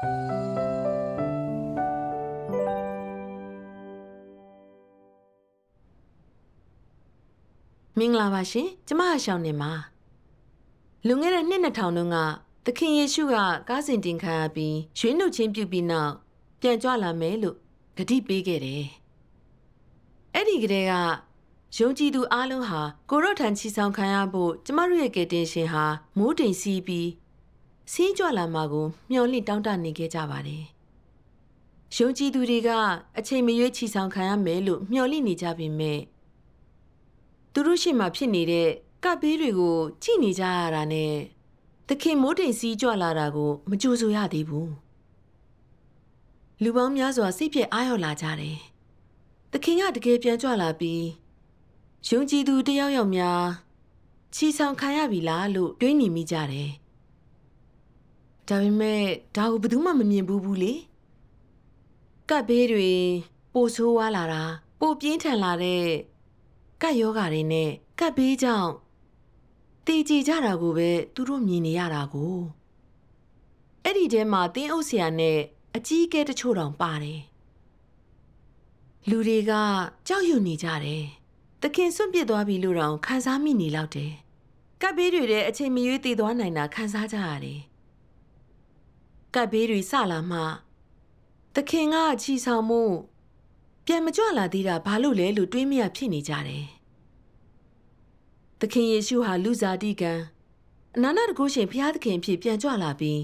မင်္ဂလာပါရှင်ကျမရှောင်းနေပါလွန်ခဲ့တဲ့နှစ်2000တုန်းကသခင်ယေရှုကကားစဉ်တင်ခံရပြီးရွှေနှုတ်ချင်းပြုပြီးနောက်ပြန်ကြွလာမယ်လို့ဂတိပေးခဲ့တယ်အဲ့ဒီကတည်းကယုံကြည်သူအလုံးဟာ ကိုရော့ထံချီဆောင်ခံရဖို့ကျမတို့ရဲ့ကယ်တင်ရှင်ဟာမိုးတိမ်စီးပြီးဆင်းကြွလာမှာကိုမျှော်လင့်တောင်းတနေခဲ့ကြပါတယ်။ယုံကြည်သူတွေကအချိန်မရွေးချီဆောင်ခံရမယ်လို့မျှော်လင့်နေကြပေမဲ့သူတို့ရှိမှဖြစ်နေတဲ့ကပ်ဘေးတွေကိုကြည့်နေကြရတာနဲ့သခင်မိုးတိမ်စီးကြွလာတာကိုမကြိုဆိုရသေးဘူး။လူပေါင်းများစွာစိတ်ပြည့်အားရလာကြတယ်။သခင်ကတကယ်ပြန်ကြွလာပြီးယုံကြည်သူတယောက်ယောက်များချီဆောင်ခံရပြီလားလို့တွေးနေမိကြတယ်။ဒါပေမဲ့ဒါကိုဘယ်သူမှမမြင်ဘူးဘူးလေကပ်ဘေးတွေပိုဆိုးွားလာတာပိုပြင်းထန်လာတဲ့ကပ်ယောဂါတွေနဲ့ကပ်ဘေးကြောင့်တည်ကြည်ကြတာကိုပဲသူတို့မြင်နေရတာကိုအဲ့ဒီထဲမှာတင်းအုပ်ဆရာနဲ့အကြီးအကဲတချို့တောင်ပါတယ်လူတွေက ကြောက်ရွံ့နေကြတယ်သခင်ဆွန့်ပစ်သွားပြီလို့တောင်ခံစားမိနေလောက်တယ်ကပ်ဘေးတွေတဲ့အချိန်မရွေးတည်သွားနိုင်တာခံစားကြရတယ်ကပ်ဘေးတွေစလာမှ သခင်ကချီဆောင်မှု ပြန်မကြွလာသေးတာဘာလို့လဲလို့တွေးမရဖြစ်နေကြတယ်။သခင်ယေရှုဟာလူစားတိကံအနန္တတကုရှင်ဘုရားသခင်အဖြစ်ပြန်ကြွလာပြီး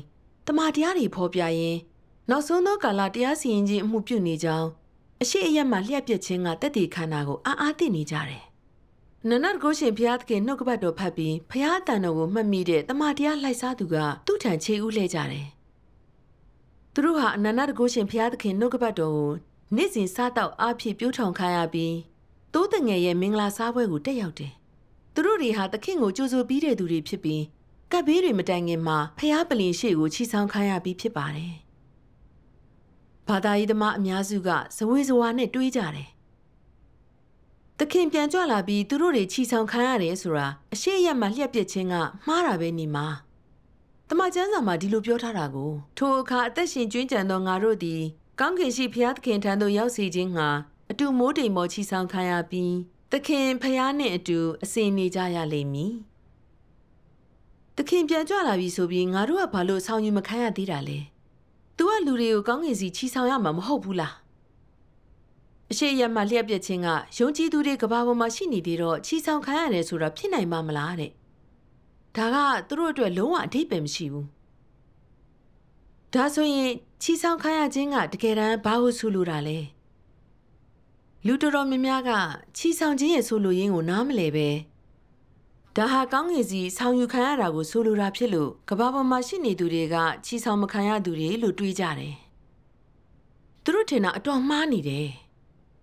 တမန်တရားတွေဖော်ပြရင်းနောက်ဆုံးသောကာလတရားစီရင်ခြင်းအမှုပြုနေကြောင်းအရှိအယက်မှလျှက်ပြက်ခြင်းကတသက်တည်ခန္ဓာကိုအားအားသိနေကြတယ်။နန္ဒတကုရှင်ဘုရားသခင်နှုတ်ကပတ်တော်ဖတ်ပြီးဘုရားအတန်တော်ကိုမှတ်မိတဲ့တမန်တရားလိုက်စားသူကသူ့ထံခြေဥလဲကြတယ်။သူတို့ဟာအနန္တတကုရှင်ဘုရားသခင်နှုတ်ကပတ်တော်ကို နေ့စဉ်စားတော့အားဖြင့်ပြိုးထောင်ခါရပြီးသိုးတငယ်ရဲ့မင်္ဂလာစားပွဲကိုတက်ရောက်တယ်။သူတို့တွေဟာသခင်ကိုကြိုဆိုပြီးတဲ့သူတွေဖြစ်ပြီးကပ်ဘေးတွေမတိုင်ခင်မှာဖျားပလင်ရှိကိုချီဆောင်ခါရပြီးဖြစ်ပါတယ်။ဘာသာရေးသမားအများစုကဇဝေဇဝါနဲ့တွေးကြတယ်။သခင်ပြန်ကြွလာပြီးသူတို့တွေချီဆောင်ခံရတယ်ဆိုတာအရှိရမလျှက်ပြစ်ခြင်းကမှားတာပဲနေမှာ။။တမချန်းစာမှာဒီလိုပြောထားတာကိုထိုအခါအသက်ရှင်ကျွင်းကြံသောငါတို့သည်ကောင်းကင်ရှိဖျားသခင်ထံသို့ရောက်စီခြင်းငှာအတူမိုးတိမ်ပေါ်ချီဆောင်ခံရပြီးသခင်ဖျားနှင့်အတူအစင်နေကြရလိမ့်မည်။သခင်ပြန်ကြွလာပြီဆိုပြီးငါတို့ကဘာလို့ဆောင်ယူမခံရသေးတာလဲ။ "तू ကလူတွေကိုကောင်းကင်စီချီဆောင်ရမှာမဟုတ်ဘူးလား။အရှိရမလျှက်ပြက်ခြင်းကယုံကြည်သူတွေကဘာပေါ်မှာရှိနေသေးတော့ချီဆောင်ခံရတယ်ဆိုတာဖြစ်နိုင်ပါမလားတဲ့။ဒါကသူတို့အတွက်လုံးဝအထိပယ်မရှိဘူးဒါဆိုရင်ချီဆောင်ခါရခြင်းကတကယ်တမ်းဘာလို့ဆူလိုတာလဲလူတော်တော်များများကချီဆောင်ခြင်းရဲ့ဆူလိုရင်းကိုနားမလည်ပဲဒါဟာကောင်းငင်စီဆောင်ယူခံရတာကိုဆိုလိုတာဖြစ်လို့ကဘာပေါ်မှာရှိနေသူတွေကချီဆောင်မခံရသူတွေလို့တွေးကြတယ်။သူတို့ထင်တာအတော်မှားနေတယ်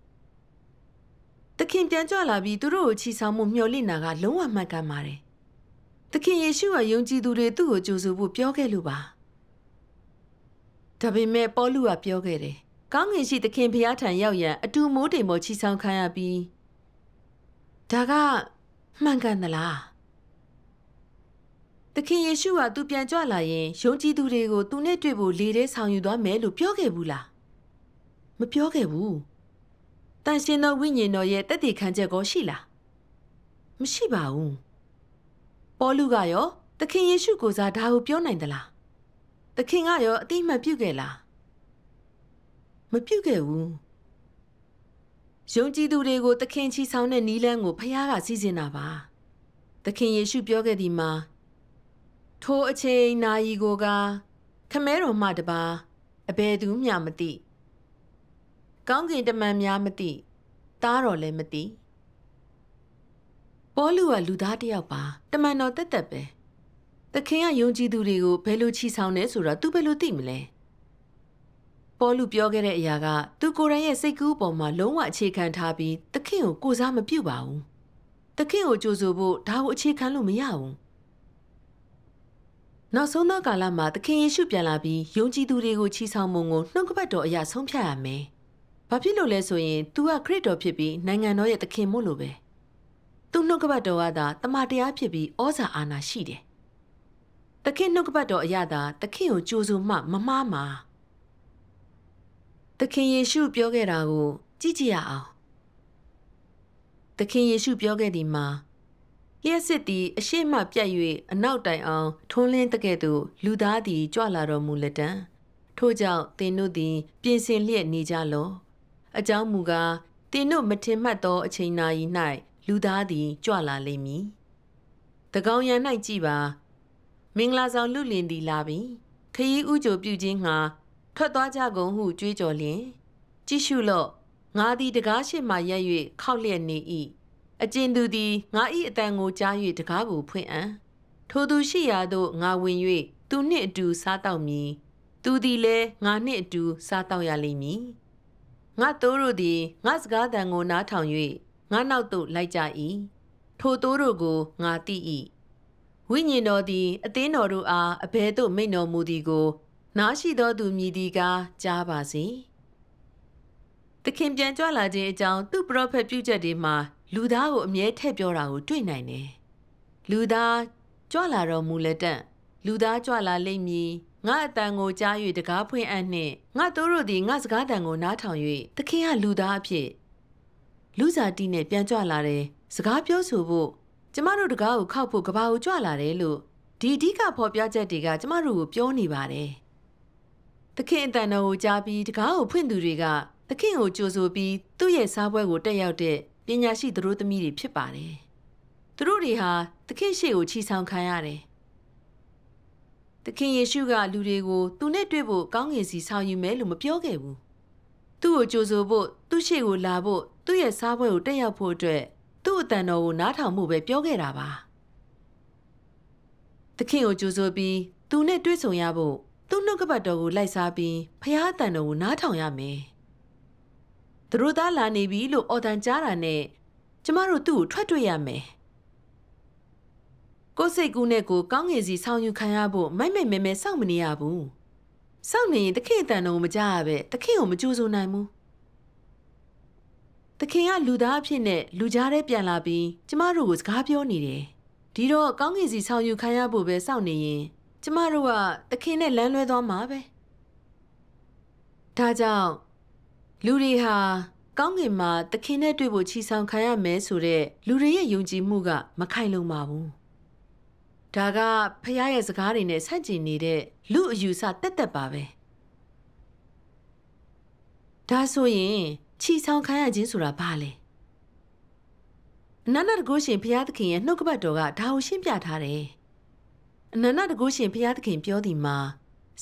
။တခင်ပြန်ကြွလာပြီးသူတို့ကိုချီဆောင်မှုမျှော်လင့်တာက လုံးဝမှန်ကန်ပါတယ်။သခင်ယေရှုကယုံကြည်သူတွေသူ့ကိုကြိုဆိုဖို့ပြောခဲ့လို့ပါဒါပေမဲ့ပေါလုကပြောခဲ့တယ်ကောင်းငင်ရှိသခင်ဘုရားထံရောက်ရန်အတူမိုးတိမ်မော်ချီဆောင်ခံရပြီးဒါကမှန်ကန်သလားသခင်ယေရှုကသူပြန်ကြွလာရင်ယုံကြည်သူတွေကိုသူနဲ့တွေ့ဖို့လေထဲဆောင်ယူသွားမယ်လို့ပြောခဲ့ဘူးလားမပြောခဲ့ဘူးတန်ရှင်သောဝိညာဉ်တော်ရဲ့တည်တည်ခံချက်ကောရှိလားမရှိပါဘူးပေါလုကရောသခင်ယေရှုကိုစားဒါကိုပြောနိုင်သလားသခင်ကရောအတိအမှတ်ပြုခဲ့လားမပြုခဲ့ဘူးယုံကြည်သူတွေကိုသခင်ချီဆောင်တဲ့နီးလန်းကိုဖခင်ကစီစဉ်တာပါသခင်ယေရှုပြောခဲ့သည်မှာထိုအချိန်နာယီကိုက ခမဲတော်မှတပါအဘယ်သူမျှမသိကောင်းကင်တမန်များမသိတားတော်လည်းမသိပေါလုကလူသားတယောက်ပါတမန်တော်တက်တက်ပဲသခင်ကယုံကြည်သူတွေကိုဘယ်လိုချီဆောင်လဲဆိုတော့ तू ဘယ်လိုသိမလဲပေါလုပြောခဲ့တဲ့အရာကသူကိုယ်တိုင်ရဲ့စိတ်ကူးပေါ်မှာလုံးဝအခြေခံထားပြီးသခင်ကိုကိုစားမပြုတ်ပါဘူးသခင်ကိုကြိုဆိုဖို့ဒါကိုအခြေခံလို့မရဘူးနောက်ဆုံးသောကာလမှာသခင်ယေရှုပြန်လာပြီးယုံကြည်သူတွေကိုချီဆောင်မှုကိုနှုတ်ကပတ်တော်အရာဆုံးဖြတ်ရမယ်။ဘာဖြစ်လို့လဲဆိုရင် तू ကခရစ်တော်ဖြစ်ပြီးနိုင်ငံတော်ရဲ့သခင်မို့လို့ပဲ။သူနှုတ်ကပတ်တော်ကသာတမန်တရားဖြစ်ပြီးဩဇာအာဏာရှိတယ်။သခင်နှုတ်ကပတ်တော်အရသာ သခင်ကိုကြိုဆိုမှမမှားမှာ။သခင်ယေရှုပြောခဲ့တာကိုကြည့်ကြရအောင်။သခင်ယေရှု ပြောခဲ့ဒီမှာလျှက်စစ်သည် အရှိမပြတ်၍အနောက်တိုင်အောင်ထွန်းလင်းတဲ့ကဲ့သို့လူသားသည်ကြွလာတော်မူလက်တံထို့ကြောင့်သင်တို့သည်ပြင်ဆင်လျက်နေကြလော့အကြောင်းမူကားသင်တို့မထင်မှတ်သော အချိန်နာရီလူသားသည်ကြွလာလိမ့်မည်။တကောင်ရန်၌ကြည်ပါ မင်္ဂလာဆောင်လူလင်သည်လာပြီးခရီးဥကြိုပြုခြင်းငှာထွက်သွားကြကုန်ဟုကြွေးကြော်လျင် ကြည့်ရှုလော့ငါသည်တကားရှိမှရက်၍ခောက်လျက်နေ၏အကျဉ်သူသည်ငါ၏အတန်ကိုကြား၍တကားကိုဖွင့်အံ့ထိုသူရှိရာသို့ငါဝင်၍သူနှင့်အတူစားတော့မည်သူသည်လည်းငါနှင့်အတူစားတော့ရလိမ့်မည်ငါတို့တို့သည်ငါစကားတန်ကိုနားထောင်၍ငါနောက်သို့လိုက်ကြ၏ထိုသိုးတို့ကိုငါသိ၏ဝိညာဉ်တော်သည် အသင်းတော်တို့အားအဘယ်သို့မိန့်တော်မူသည်ကိုနားရှိသောသူမြည်သည်ကားကြားပါစေသခင်ပြန်ကြွလာခြင်းအကြောင်းသူ့ပရောဖက်ပြုချက်တွေမှာလူသားကိုအမြဲထည့်ပြောတာကိုတွေ့နိုင်တယ်လူသားကြွလာတော်မူလက်တန့်လူသားကြွလာလိမ့်မည်ငါအတန်ကိုကြား၍တကားဖွင့်အပ်နှင့်ငါတို့တို့သည်ငါစကားတန်ကိုနားထောင်၍သခင်ကလူသားအဖြစ်လူစားတီနဲ့ပြန်ကြွလာတယ်စကားပြောဆိုဖို့ကျမတို့တကားကိုခောက်ဖို့ကဘာကိုကြွလာတယ်လို့ဒီအဓိကဖော်ပြချက်တွေကကျမတို့ကိုပြောနေပါတယ်သခင်အတန်တော်ကိုကြားပြီးတကားကိုဖွင့်သူတွေကသခင်ကိုကြိုဆိုပြီးသူ့ရဲ့စားပွဲကိုတက်ရောက်တဲ့ပညာရှိသူတို့သမီးတွေဖြစ်ပါတယ်သူတို့တွေဟာသခင်ရှေ့ကိုချီဆောင်ခံရတယ်သခင်ယေရှုကလူတွေကိုသူနဲ့တွေ့ဖို့ကောင်းကင်စီဆောင်ယူမယ်လို့မပြောခဲ့ဘူးသူ့ကိုကြိုဆိုဖို့သူ့ရှိကိုလာဖို့သူ့ရဲ့စားပွဲကိုတက်ရောက်ဖို့အတွက်သူ့အတန်တော်ကိုနားထောင်မှုပဲပြောခဲ့တာပါ။သခင်ကိုကြိုဆိုပြီး သူနဲ့တွေ့ဆုံရဖို့သူ့နှုတ်ကပတ်တော်ကိုလိုက်စားပြီးဖခင်အတန်တော်ကိုနားထောင်ရမယ်။သူတို့သားလာနေပြီလို့အော်တန်ကြားတာနဲ့ကျမတို့သူ့ကိုထွက်တွေ့ရမယ်။ကိုစိတ်ကူးနဲ့ကိုကောင်းငင်စီဆောင်ယူခံရဖို့မိုက်မိုက်မဲမဲစောင့်မနေရဘူး။စောင့်နေရင်တခင်အတန်တော်မကြရပဲတခင်ကိုမကြိုးစုံနိုင်ဘူးတခင်ကလူသားအဖြစ်နဲ့လူကြားထဲပြန်လာပြီး ကျမတို့ကိုစကားပြောနေတယ်ဒီတော့ကောင်းကင်စီဆောင်ယူခံရဖို့ပဲစောင့်နေရင်ကျမတို့ကတခင်နဲ့လမ်းလွဲသွားမှာပဲဒါကြောင့်လူတွေဟာကောင်းကင်မှာတခင်နဲ့တွေ့ဖို့ချီဆောင်ခံရမယ်ဆိုတဲ့လူတွေရဲ့ယုံကြည်မှုကမခိုင်လုံပါဘူးဒါကဖះရဲ့စကားတွေနဲ့ဆန့်ကျင်နေတဲ့လူအယူဆတက်တက်ပါပဲဒါဆိုရင်ခြိဆောင်ခံရခြင်းဆိုတာဘာလဲအနန္တတကုရှင်ဘုရားသခင်ရဲ့နှုတ်ကပတ်တော်ကဒါကိုရှင်းပြထားတယ်အနန္တတကုရှင်ဘုရားသခင်ပြောသည်မှာ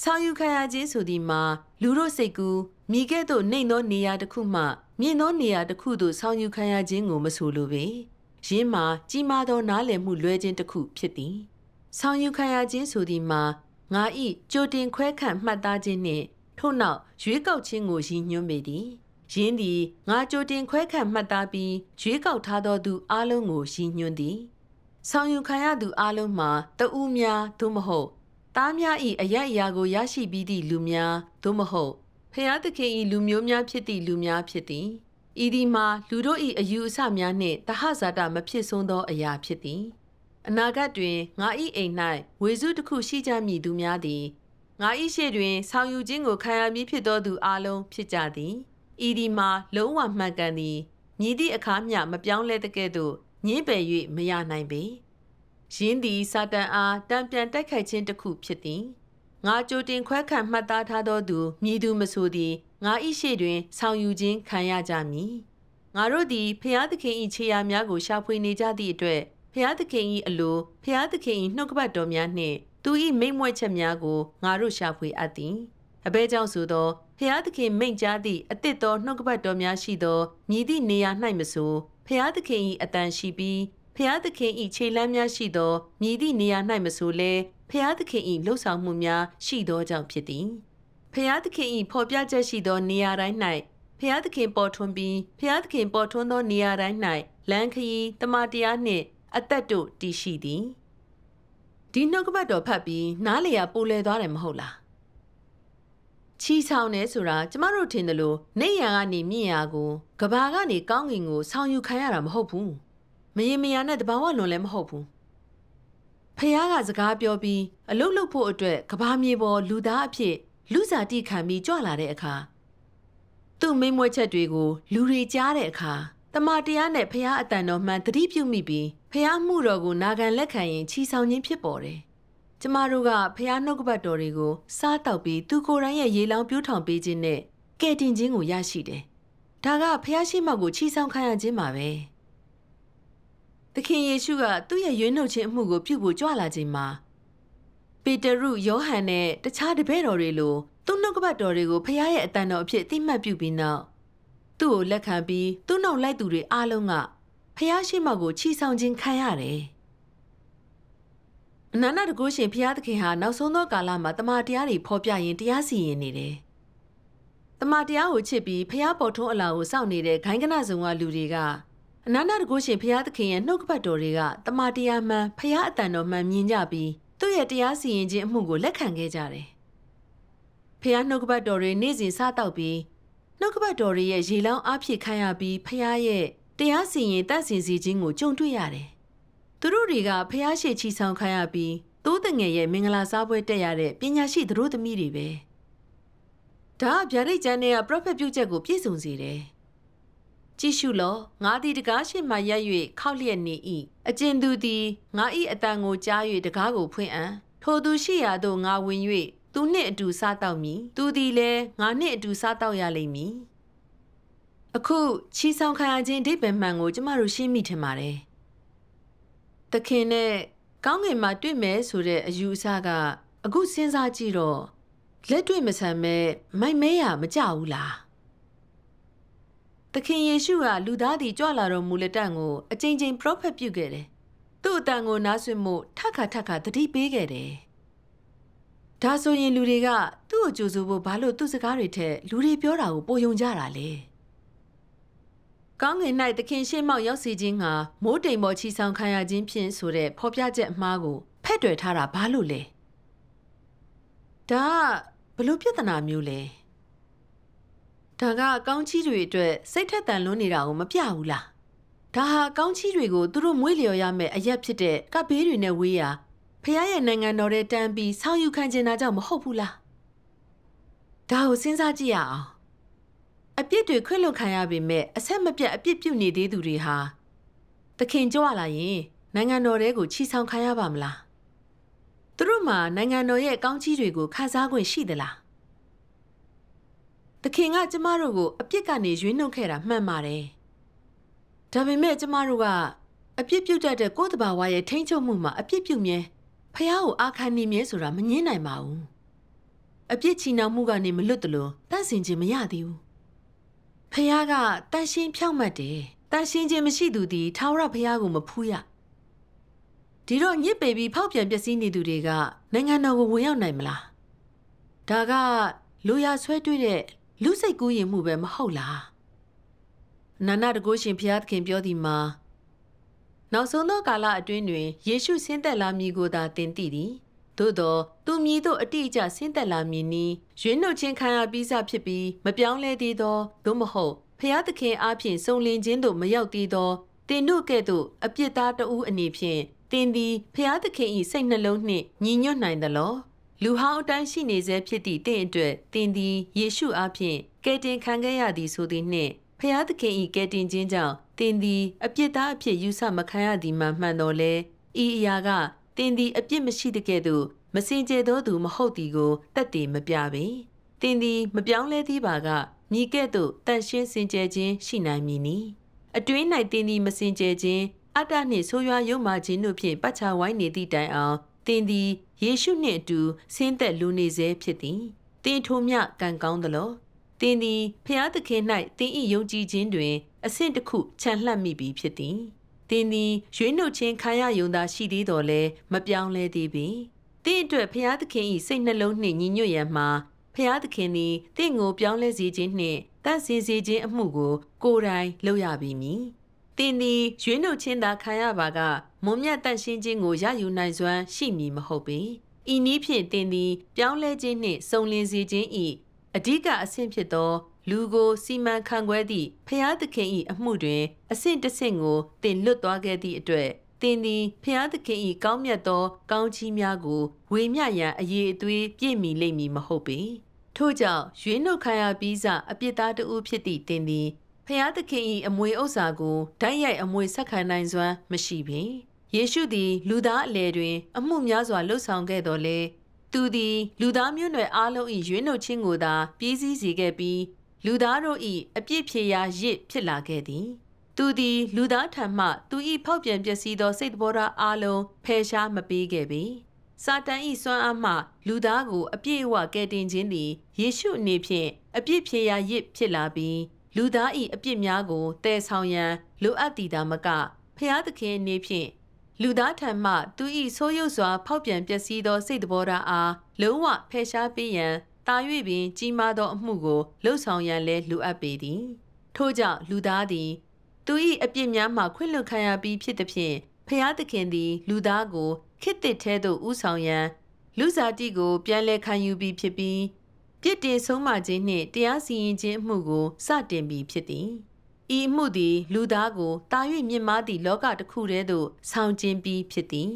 ဆောင်ယူခံရခြင်းဆိုသည်မှာလူတို့စိတ်ကူးမိခဲ့သို့နှိမ်သောနေရာတစ်ခုမှမြင့်သောနေရာတစ်ခုသို့ဆောင်ယူခံရခြင်းကိုမဆိုလိုပေရင်းမှာကြီးမားသောနားလည်မှုလွဲခြင်းတစ်ခုဖြစ်သည်ဆောင်ယူခံရခြင်းဆိုသည်မှာငါဤကြိုတင်ခွဲခန့်မှတ်သားခြင်းနှင့်ထို့နောက်ရွေးကောက်ခြင်းကိုရည်ညွှန်းပေသည်ယင်းသည်ငါကြိုတင်ခွဲခန့်မှတ်သားပြီးရွေးကောက်ထားသောသူအလုံးကိုရည်ညွှန်းသည်ဆောင်ယူခံရသူအလုံးမှာတဦးများသို့မဟုတ်သားများ၏အရအရာကိုရရှိပြီးသည့်လူများသို့မဟုတ်ဖျားသခင်၏လူမျိုးများဖြစ်သည့်လူများဖြစ်သည်ဤသည်မှာလူတို့၏အယူအဆများနှင့်တဟဇာတမဖြစ်ဆုံးသောအရာဖြစ်သည်အနာဂတ်တွင်ငါ၏အိမ်၌ဝေစုတစ်ခုရှိကြမည်သူများသည်ငါ၏ရှေ့တွင် ဆောင်ယူခြင်းကိုခံရမည်ဖြစ်သောသူအလုံးဖြစ်ကြသည်ဤဒီမှာလုံးဝမှန်ကန်သည်မြည်သည့်အခါမျှမပြောင်းလဲတဲ့ကဲ့သို့ညင်းပယ်၍မရနိုင်ပေယင်းသည်စာတန်အားတံပြန်တိုက်ခိုက်ခြင်းတစ်ခုဖြစ်သည်ငါကြိုတင်ခွဲခံမှတ်သားထားသောသူမြည်သူမဆိုသည်ငါ၏ရှေ့တွင်ဆောင်ယူခြင်းခံရကြမည်ငါတို့သည်ဖျားသခင်၏ခြေရာများကို ရှာဖွေနေကြသည့်အတွက်ဖျားသခင်၏အလိုဖျားသခင်၏နှုတ်ကပတ်တော်များနှင့်သူ၏မိန့်မွက်ချက်များကိုငါတို့ရှာဖွေအပ်သည်အဘဲကြောင့်ဆိုသောဖျားသခင်မိန့်ကြားသည့်အတစ်သောနှုတ်ကပတ်တော်များရှိသောမြည်သည့်နေရာ၌မဆိုဖျားသခင်၏အတန်ရှိပြီးဖျားသခင်၏ခြေလမ်းများရှိသောမြည်သည့်နေရာ၌မဆိုလဲဖျားသခင်၏လှုပ်ဆောင်မှုများရှိသောကြောင့်ဖြစ်သည်ဖျားသခင်၏ဖော်ပြချက်ရှိသောနေရာတိုင်း၌ဖျားသခင်ပေါ်ထွန်းပြီးဖျားသခင်ပေါ်ထွန်းသောနေရာတိုင်း၌လမ်းခရီးတမန်တရားနှင့်အသက်တို့တည်ရှိသည်ဒီနှုတ်ကပတ်တော်ဖတ်ပြီးနားလေရပိုလဲသွားတယ်မဟုတ်လားချီချောင်နေဆိုတာကျမတို့ထင်တယ်လို့နေရန်ကနေမြင့်ရာကိုကဘာကနေကောင်းငင်ကိုဆောင်းယူခံရတာမဟုတ်ဘူးမရင်မရနဲ့တဘာဝလွန်လည်းမဟုတ်ဘူးဖះကစကားပြောပြီးအလုတ်လုတ်ဖို့အတွက်ကဘာမြေပေါ်လူသားအဖြစ် လူစားတိခံပြီးကြွလာတဲ့အခါ သူ့မိမ့်မွဲချက်တွေကို လူတွေကြားတဲ့အခါတမန်တရားနဲ့ဖះအတန်တော်မှန်သတိပြုမိပြီးဖះမှုတော်ကိုနာခံလက်ခံရင်ချီဆောင်ခြင်းဖြစ်ပေါ်တယ်။ကျမတို့ကဖះနှုတ်ကပတ်တော်တွေကိုစားတောက်ပြီးသူကိုယ်တိုင်ရဲ့ရေလောင်းပြိုးထောင်ပေးခြင်းနဲ့ကယ်တင်ခြင်းကိုရရှိတယ်။ဒါကဖះရှိမှကိုချီဆောင်ခံရခြင်းပါပဲ။သခင်ယေရှုကသူ့ရဲ့ရွေးနှုတ်ခြင်းအမှုကိုပြုဖို့ကြွလာခြင်းမှာပေတရုယောဟန်နဲ့တခြားတပည့်တော်တွေလိုသူ့နှုတ်ကပတ်တော်တွေကိုဖះရဲ့အတန်တော်အဖြစ်အသိမှတ်ပြုပြီးနောက်သူ့ကိုလက်ခံပြီးသူ့နောက်လိုက်သူတွေအားလုံးကဖះရှိမောက်ကိုချီဆောင်ခြင်းခံရတယ်။အနန္တတကုရှင်ဖះသခင်ဟာနောက်ဆုံးသောကာလမှာတမန်တရားတွေဖော်ပြရင်တရားစီရင်နေတယ်။တမန်တရားကိုချစ်ပြီးဖះပေါ်ထွန်းအလာကိုစောင့်နေတဲ့ဂိုင်းကနဇုံကလူတွေကအနန္တတကုရှင်ဖះသခင်ရဲ့နှုတ်ကပတ်တော်တွေကတမန်တရားမှန်ဖះအတန်တော်မှန်မြင်ကြပြီးသူ့ရဲ့တရားစီရင်ခြင်းအမှုကိုလက်ခံခဲ့ကြတယ်။ဖះနှုတ်ကပတ်တော်တွေနေ့စဉ်စတော့ပြီးနှုတ်ကပတ်တော်ရဲ့ရေလောင်းအဖြစ်ခံရပြီးဖះရဲ့တရားစီရင်တတ်စီစီခြင်းကိုကြုံတွေ့ရတယ်။သူတို့တွေကဖះရှိချီဆောင်ခံရပြီးသိုးတငယ်ရဲ့မင်္ဂလာစားပွဲတက်ရတဲ့ပညာရှိသူတို့သမီးတွေပဲ။ဒါကဗျာဒိတ်ကျမ်းထဲက prophet ပြုချက်ကိုပြည့်စုံစေတယ်။ကြည့်ရှုလောငါသည်တကားရှိမှရက်၍ခောက်လျက်နေ၏အကျဉ်သူသည်ငါ၏အတန်ကိုကြား၍တကားကိုဖွင့်အံ့ထိုသူရှိရာသို့ငါဝင်၍သူနှင့်အတူစားတောက်မည်သူသည်လည်းငါနှင့်အတူစားတောက်ရလိမ့်မည်အခုချီဆောင်ခံရခြင်းဒိဗ္ဗမှန်ကို ကျမတို့ရှင်းမိထင်ပါတယ်သခင်နဲ့ကောင်းငင်မှာတွေ့မယ်ဆိုတဲ့အယူအဆကအခုစဉ်းစားကြည့်တော့လက်တွေ့မဆန်မဲ့မိုက်မဲရမကြဘူးလားသခင်ယေရှုကလူသားတွေကြွလာတော်မူလက်တန့်ကိုအကြိမ်ကြိမ်ပရောဖက်ပြုခဲ့တယ်သူ့အတန်ကိုနားဆွင့်မှု ထခါထခါတတိပေးခဲ့တယ်ဒါဆိုရင်လူတွေက သူ့ကိုကြိုဆိုဖို့ဘာလို့သူ့စကားတွေထက်လူတွေပြောတာကိုပိုယုံကြတာလဲကောင်းငင်၌သခင်ရှေ့မောက်ရောက်စီခြင်းဟာမိုးတိမ်ပေါ်ချီဆောင်ခံရခြင်းဖြင့်ဆိုတဲ့ဖော်ပြချက်အမှားကိုဖက်တွယ်ထားတာဘာလို့လဲဒါဘလို့ပြဿနာမျိုးလဲဒါကကောင်းချီးတွေအတွက်စိတ်ထက်သန်လွန်းနေတာကိုမပြဘူးလားဒါဟာကောင်းချီးတွေကိုသူတို့မွေးလျော်ရမယ့်အရက်ဖြစ်တဲ့ကပ်ဘေးတွေနဲ့ဝေးရာဖခင်ရဲ့နိုင်ငံတော်ထဲတန်းပြီးဆောင်းယူခံချင်တာကြောင့်မဟုတ်ဘူးလားဒါကိုစဉ်းစားကြည့်ရအောင်အပြစ်တွေခွင့်လွှတ်ခံရပေမဲ့အဆက်မပြတ်အပြစ်ပြုတ်နေသေးသူတွေဟာတခင်ကြွလာရင်နိုင်ငံတော်တဲကိုချီဆောင်ခံရပါမလားသူတို့မှာနိုင်ငံတော်ရဲ့အကောင်းကြီးတွေကိုခံစား권ရှိသလားတခင်ကကျမတို့ကိုအပြစ်ကနေရွေးနှုတ်ခဲ့တာမှန်ပါတယ်ဒါပေမဲ့ကျမတို့ကအပြစ်ပြုတ်တတ်တဲ့ကိုယ့်တဘာဝရဲ့ထိမ့်ချုပ်မှုမှာအပြစ်ပြုတ်မြဲဖះကိုအာခံနေမြဲဆိုတာမငင်းနိုင်ပါဘူးအပြစ်ချီနှောင်မှုကနေမလွတ်တလို့တန့်စင်ခြင်းမရသေးဘူးဖះကတန့်ရှင်းဖြောင့်မတ်တယ်တန့်ရှင်းခြင်းမရှိသူသည်ထာဝရဖះကိုမဖူးရဒီတော့ညစ်ပေပြီးဖောက်ပြန်ပျက်စီးနေသူတွေကနိုင်ငံတော်ကိုဝင်ရောက်နိုင်မလားဒါကလူရဆွဲတွေ့တဲ့လူစိတ်ကူးယဉ်မှုပဲမဟုတ်လားနန္ဒတကုရှင်ဘုရားသခင်ပြောသည်မှာနောက်ဆုံးသောကာလအတွင်းတွင်ယေရှုဆင်းသက်လာမည်ကိုသာသင်သိသည်သို့သောသူမည်သို့အတိအကျဆင်းသက်လာမည်နီးရွေးနှုတ်ခြင်းခံရပြီးစဖြစ်ပြီးမပြောင်းလဲသေးသောသို့မဟုတ်ဖျားသခင်အားဖြင့်စုံလင်ခြင်းသို့မရောက်သေးသောတင်တို့ကဲ့သို့အပြစ်သားတဦးအနေဖြင့်တင်သည်ဖျားသခင်၏စိတ်နှလုံးနှင့်ညီညွတ်နိုင်သလောလူဟောင်းအတိုင်းရှိနေဆဲဖြစ်သည့်တင့်အတွက်တင်သည်ယေရှုအားဖြင့်ကယ်တင်ခံခဲ့ရသည်ဆိုသည်နှင့်ဖျားသခင်၏ကယ်တင်ခြင်းကြောင့်တင်သည်အပြစ်သားအဖြစ်ယူဆမခံရသည်မှမှန်တော်လဲဤအရာကတင်သည်အပြစ်မရှိတကဲ့သို့မစင်ကြဲသောသူမဟုတ်သည်ကိုတတ်တည်မပြပေတင်သည်မပြောင်းလဲသေးပါကမိကဲ့သို့တန်ရှင်းစင်ကြဲခြင်းရှိနိုင်မည်နီအတွင်း၌တင်သည်မစင်ကြဲခြင်းအတ္တနှင့်ဆိုးရွားရုံမာခြင်းတို့ဖြင့်ပတ်ချဝိုင်းနေသည့်တိုင်အောင်တင်သည်ယေရှုနှင့်အတူဆင်းသက်လူနေစေဖြစ်သည်တင်ထိုမြကံကောင်းသလောတင်သည်ဖျားသခင်၌တင်၏ယုံကြည်ခြင်းတွင်အဆင့်တစ်ခုခြံလှပ်မိပြီဖြစ်သည်။တင်းသည်ရွေးနှုတ်ခြင်းခံရယုံသာရှိသေးတော်လဲမပြောင်းလဲသေးပေ။တင်းအတွက်ဖျားသခင်၏စိတ်နှလုံးနှင့်ညီညွတ်ရန်မှာဖျားသခင်သည်တင့်ကို ပြောင်းလဲစေခြင်းနှင့်တန့်စင်စေခြင်းအမှုကို ကိုယ်တိုင်လုပ်ရပြီမည်။တင်းသည် ရွေးနှုတ်ခြင်းသာခံရပါကမွန်မြတ်တန့်ရှင်းခြင်းကိုရယူနိုင်စွမ်းရှိမည်မဟုတ်ပေ။ဤနည်းဖြင့်တင်းသည် ပြောင်းလဲခြင်းနှင့်စုံလင်စေခြင်း၏အဓိကအဆင့်ဖြစ်သောလူကိုစီမံခန့်ခွဲသည့်ဖျားသခင်၏အမှုတွင်အဆင့်တစ်ဆင့်ကိုတင်လွတ်သွားခဲ့သည့်အတွက်သင်သည်ဖျားသခင်၏ကောင်းမြတ်သောကောင်းချီးများကို ဝေမျှရန်အရေးအသွေးပြည့်မီလိမ့်မည်မဟုတ်ပေထို့ကြောင့်ရွေးနှုတ်ခံရပြီးစအပြစ်သားတဦးဖြစ်သည့်သင်သည်ဖျားသခင်၏အမွေဥစ္စာကိုဓာတ်ရိုက်အမွေဆက်ခံနိုင်စွမ်းမရှိပေယေရှုသည် လူသားအလယ်တွင် အမှုများစွာလှုပ်ဆောင်ခဲ့တော်လဲသူသည် လူသားမျိုးနွယ်အလုံး၏ရွေးနှုတ်ခြင်းကိုသာ ပြည့်စည်စေခဲ့ပြီးလူသားတို့၏အပြစ်ဖြေရာရစ်ဖြစ်လာခဲ့သည် သူသည်လူသားထံမှ သူ၏ဖောက်ပြန်ပျက်စီးသောစိတ်တော်သားအလုံးဖယ်ရှားမပေးခဲ့ပေစာတန်၏စွမ်းအားမှ လူသားကိုအပြည့်အဝကယ်တင်ခြင်းသည်ယေရှုအနေဖြင့်အပြစ်ဖြေရာရစ်ဖြစ်လာပြီး လူသား၏အပြစ်များကိုတည်ဆောင်ရန်လိုအပ်သည်သာမကဖျားသခင်အနေဖြင့် လူသားထံမှ သူ၏ဆိုးရုပ်စွာဖောက်ပြန်ပျက်စီးသောစိတ်တော်သားအားလုံးဝဖယ်ရှားပေးရန်တာ၍ပင်ကြီးမားသောအမှုကိုလှုပ်ဆောင်ရန်လည်းလိုအပ်ပေသည်ထို့ကြောင့်လူသားသည်သူ၏အပြစ်များမှခွင့်လွှတ်ခံရပြီးဖြစ်သည်ဖြင့်ဖျားသခင်သည် လူသားကိုခေတ္တထဲသို့ဥဆောင်ရန် လူစားတိကို ပြန်လည်ခံယူပြီးဖြစ်ပြီးပြစ်တင်ဆုံးမခြင်းနှင့်တရားစီရင်ခြင်းအမှုကိုစတင်ပြီးဖြစ်သည်ဤအမှုသည် လူသားကိုတာ၍မြင့်မားသည့်လောကတစ်ခုထဲသို့ဆောင်ကျဉ်ပြီးဖြစ်သည်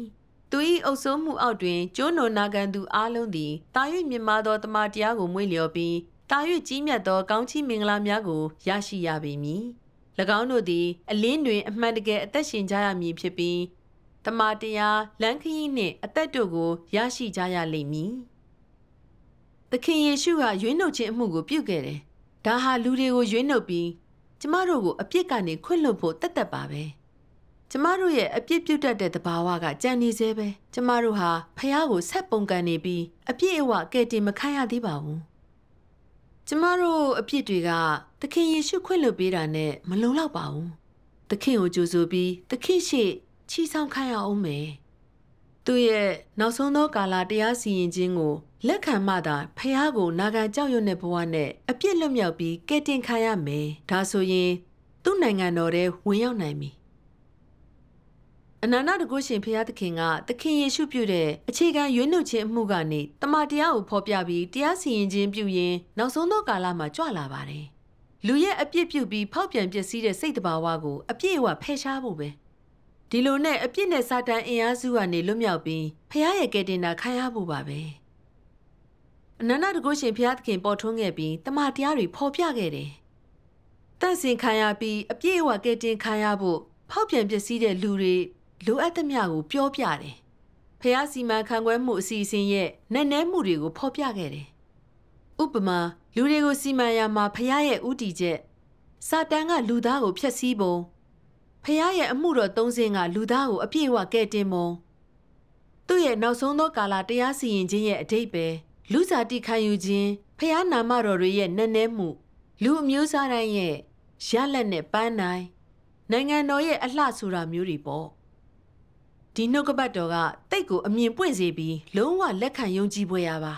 သူ၏အုပ်စိုးမှုအောက်တွင် ကျိုးနွန်နာခံသူအလုံးသည်တာ၍မြင်မာသောတမန်တရားကိုမွေ့လျော်ပြီးတာ၍ကြီးမြတ်သောကောင်းချီးမင်္ဂလာများကိုရရှိရပေမည်။၎င်းတို့သည် အလင်းတွင်အမှန်တကယ်အသက်ရှင်ကြရမည်ဖြစ်ပြီးတမန်တရားလမ်းခရီးနှင့်အသက်တို့ကိုရရှိကြရလိမ့်မည်။သခင်ယေရှုကရွေးနှုတ်ခြင်းအမှုကိုပြုခဲ့တယ်။ဒါဟာလူတွေကိုရွေးနှုတ်ပြီးကျမတို့ကိုအပြစ်ကနေခွင့်လွှတ်ဖို့တတ်တတ်ပါပဲ။ကျမတို့ရဲ့အပြစ်ပြုတ်တတ်တဲ့သဘာဝကကြံနေသေးပဲကျမတို့ဟာဖះကိုဆက်ပုံကန်နေပြီးအပြစ်အဝကယ်တင်မခံရသေးပါဘူးကျမတို့အပြစ်တွေကသခင်ယေရှုခွင့်လွှတ်ပေးတာနဲ့မလုံလောက်ပါဘူးသခင်ကိုကြိုဆိုပြီးသခင်ရှေ့ချီဆောင်ခံရအောင်မယ်သူရဲ့နောက်ဆုံးသောကာလတရားစီရင်ခြင်းကိုလက်ခံမှသာဖះကိုနာခံကြောက်ရွံ့တဲ့ဘဝနဲ့အပြစ်လွတ်မြောက်ပြီးကယ်တင်ခံရမယ်ဒါဆိုရင် သူ့နိုင်ငံတော်ထဲဝင်ရောက်နိုင်ပြီအနန္တတကုရှင်ဘုရားသခင်ကသခင်ယေရှုပြုတဲ့အခြေခံရွေးနှုတ်ခြင်းအမှုကနေတမန်တရားကို ဖော်ပြပြီးတရားစီရင်ခြင်းပြုရင်းနောက်ဆုံးသောကာလမှာကြွလာပါတယ်။လူရဲ့အပြစ်ပြုပြီးဖောက်ပြန်ပျက်စီးတဲ့စိတ်တဘာဝကိုအပြည့်အဝဖယ်ရှားဖို့ပဲ။ဒီလိုနဲ့အပြစ်နဲ့စာတန်အင်အားစုကနေလွတ်မြောက်ပြီးဘုရားရဲ့ကယ်တင်တာခံရဖို့ပါပဲ။အနန္တတကုရှင်ဘုရားသခင်ပေါ်ထွန်းခဲ့ပြီးတမန်တရားတွေဖော်ပြခဲ့တယ်။တန့်စင်ခံရပြီးအပြည့်အဝကယ်တင်ခံရဖို့ဖောက်ပြန်ပျက်စီးတဲ့လူတွေလိုအပ်သမျှကိုပြောပြတယ်။ဖះစီမံခန့်ခွဲမှုအစီအစဉ်ရဲ့နက်နဲမှုတွေကိုဖော်ပြခဲ့တယ်။ဥပမာ လူတွေကိုစီမံရမှာဖះရဲ့ဥတီချက်စာတန်ကလူသားကိုဖျက်ဆီးပုံဖះရဲ့အမှုတော်သုံးစင်းကလူသားကိုအပြည့်အဝကဲတင်ပုံသူ့ရဲ့နောက်ဆုံးသောကာလတရားစီရင်ခြင်းရဲ့အဓိပ္ပာယ်လူစားတိခံယူခြင်းဖះနာမတော်တွေရဲ့နက်နဲမှု လူအမျိုးသားတိုင်းရဲ့ရလက်နဲ့ပန်းနိုင်နိုင်ငံတော်ရဲ့အလှဆိုတာမျိုးတွေပေါ့ဒီနှုတ်ကပတ်တော်ကတိတ်ကိုအမြင်ပွင့်စေပြီးလုံးဝလက်ခံယုံကြည်ပွဲရပါ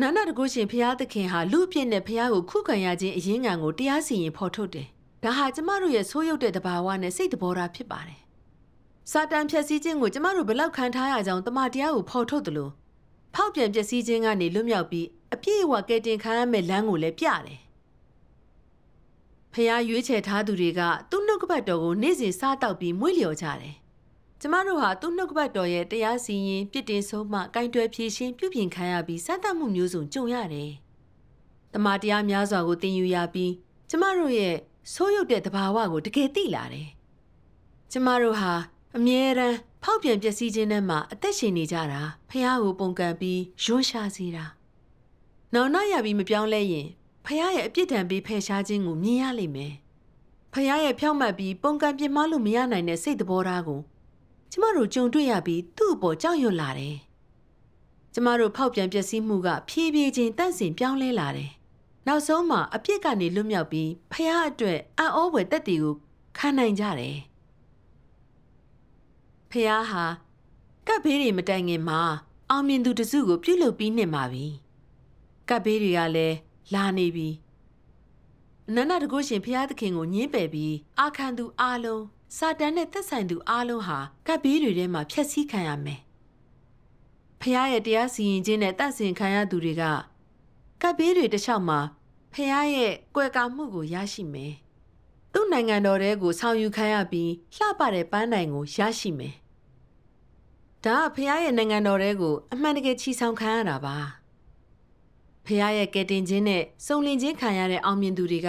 နာနာတကုရှင်ဘုရားသခင်ဟာလူအပြစ်နဲ့ဘုရားကိုခုခံရခြင်းအရင်းငံကိုတရားစီရင်ဖော်ထုတ်တယ်။ဒါဟာကျမတို့ရဲ့ဆိုးရုပ်တဲ့တဘာဝနဲ့စိတ်တဘောဓာဖြစ်ပါတယ်။စာတန်ဖြည့်ဆည်းခြင်းကိုကျမတို့ဘလောက်ခံထားရကြောင်းတမန်တရားကိုဖော်ထုတ်တယ်လို့ဖောက်ပြန်ပျက်စီးခြင်းကနေလွတ်မြောက်ပြီးအပြည့်အဝကယ်တင်ခံရမယ့်လမ်းကိုလည်းပြတယ်ဖះရွေးချယ်ထားသူတွေကသူ့နှုတ်ကပတ်တော်ကိုနေ့စဉ်စားတောက်ပြီးမွေ့လျော်ကြတယ်။ကျမတို့ဟာသူ့နှုတ်ကပတ်တော်ရဲ့တရားစီရင်ပြစ်တင်ဆုံးမှကင်တွယ်ဖြည့်ရှင်းပြုပြင်ခံရပြီးစတဲ့မှုမျိုးစုံကြုံရတယ်။တမန်တရားများစွာကိုသင်ယူရပြီးကျမတို့ရဲ့ဆိုးရုပ်တဲ့သဘာဝကိုတကယ်သိလာတယ်။ကျမတို့ဟာအမြဲတမ်းဖောက်ပြန်ပျက်စီးခြင်းနဲ့မှ အသက်ရှင်နေကြတာဖះကိုပုံကန်ပြီးရွှန်ရှာစေတာ။နောက်နောက်ရပြီးမပြောင်းလဲရင်ဖះရဲ့အပြစ်ဒဏ်ပေးဖယ်ရှားခြင်းကိုမြင်ရလိမ့်မယ်။ဖះရဲ့ဖြောက်မှတ်ပြီးပုံကံပြင်းမလို့မရနိုင်တဲ့စိတ်သဘောထားကိုကျမတို့ကြုံတွေ့ရပြီးသူ့အပေါ်ကြောက်ရွံ့လာတယ်။ကျမတို့ဖောက်ပြန်ပျက်စီးမှုကဖြည်းဖြည်းချင်းတန့်စင်ပြောင်းလဲလာတယ်။နောက်ဆုံးမှအပြစ်ကနေလွတ်မြောက်ပြီးဖះအတွက်အံ့ဩဖွယ်တက်တီကိုခံနိုင်ကြတယ်။ဖះဟာကပ်ဘေးတွေမတိုင်ခင်မှာအောင်မြင်သူတစုကိုပြုတ်လုပြီးနှစ်မှာပြီ။ကပ်ဘေးတွေကလည်းလာနေပြီအနန္တတကုရှင်ဘုရားသခင်ကိုညှင်းပယ်ပြီးအာခံသူအလုံးစာတန်နဲ့သက်ဆိုင်သူအလုံးဟာ ကပ်ဘေးတွေထဲမှာဖျက်ဆီးခံရမယ်ဖះရဲ့တရားစီရင်ခြင်းနဲ့တန့်စင်ခံရသူတွေကကပ်ဘေးတွေတစ်လျှောက်မှာဖះရဲ့ကွယ်ကာမှုကိုရရှိမယ်။သူ့နိုင်ငံတော်ထဲကို ဆောင်ယူခံရပြီးလှပတဲ့ပန်းတိုင်ကိုရရှိမယ်။ဒါကဖះရဲ့နိုင်ငံတော်ထဲကိုအမှန်တကယ်ချီဆောင်ခံရတာပါ။ဖះရဲ့ကယ်တင်ခြင်းနဲ့စုံလင်ခြင်းခံရတဲ့အောင်မြင်သူတွေက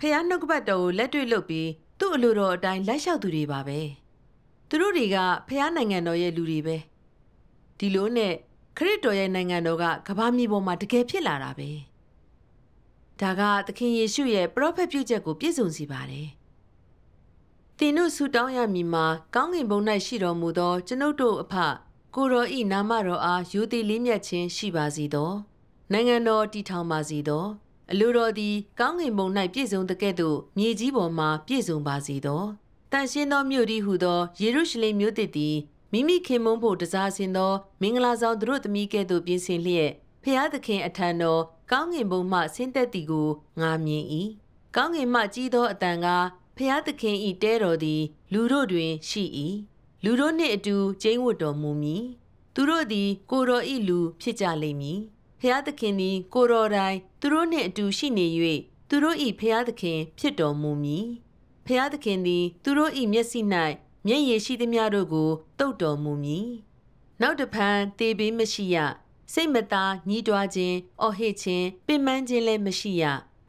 ဖះနှုတ်ကပတ်တော်ကိုလက်တွေ့လုပ်ပြီးသူ့အလိုတော်အတိုင်းလက်လျှောက်သူတွေပါပဲသူတို့တွေကဖះနိုင်ငံတော်ရဲ့လူတွေပဲဒီလိုနဲ့ခရစ်တော်ရဲ့နိုင်ငံတော်ကကမ္ဘာမြေပေါ်မှာတကယ်ဖြစ်လာတာပဲဒါကသခင်ယေရှုရဲ့ပရောဖက်ပြုချက်ကိုပြည့်စုံစေပါတယ်သင်တို့ဆုတောင်းရမည်မှာကောင်းကင်ဘုံ၌ရှိတော်မူသော ကျွန်ုပ်တို့အဖကိုတော်ဤနာမတော်အားယူတည်လေးမြတ်ခြင်းရှိပါစေသော။နိုင်ငံတော်တည်ထောင်ပါစေသောအလိုတော်သည်ကောင်းကင်ဘုံ၌ပြည့်စုံသကဲ့သို့မြေကြီးပေါ်မှာပြည့်စုံပါစေသောတန်ရှင်းသောမြို့သည်ဟူသောယေရုရှလင်မြို့သစ်သည်မိမိခင်မုန်းဖို့တစားဆင်သော မင်္ဂလာဆောင်သူတို့သမီးကဲ့သို့ပြင်ဆင်လျက်ဖျားသခင်အထံတော်ကောင်းကင်ဘုံမှဆင်းသက်သည်ကိုငားမြင်၏ကောင်းကင်မှကြီးသောအတန်ကဖျားသခင်ဤတဲတော်သည် လူတို့တွင် ရှိ၏လူတို့နှင့်အတူကျိန်းဝတ်တော်မူမည်သူတို့သည် ကိုတော်ဤလူဖြစ်ကြလိမ့်မည်ဖျားသခင်သည်ကိုတော်တိုင်သူတို့နှင့်အတူရှိနေ၍သူတို့၏ဖျားသခင်ဖြစ်တော်မူမည်ဖျားသခင်သည် သူတို့၏မျက်စိ၌မျက်ရည်ရှိသမျှတို့ကိုတုတ်တော်မူမည်နောက်တဖန်တေဘေးမရှိရစိတ်မသာညှိတွားခြင်းအော်ဟစ်ခြင်းပင်ပန်းခြင်းလည်းမရှိရ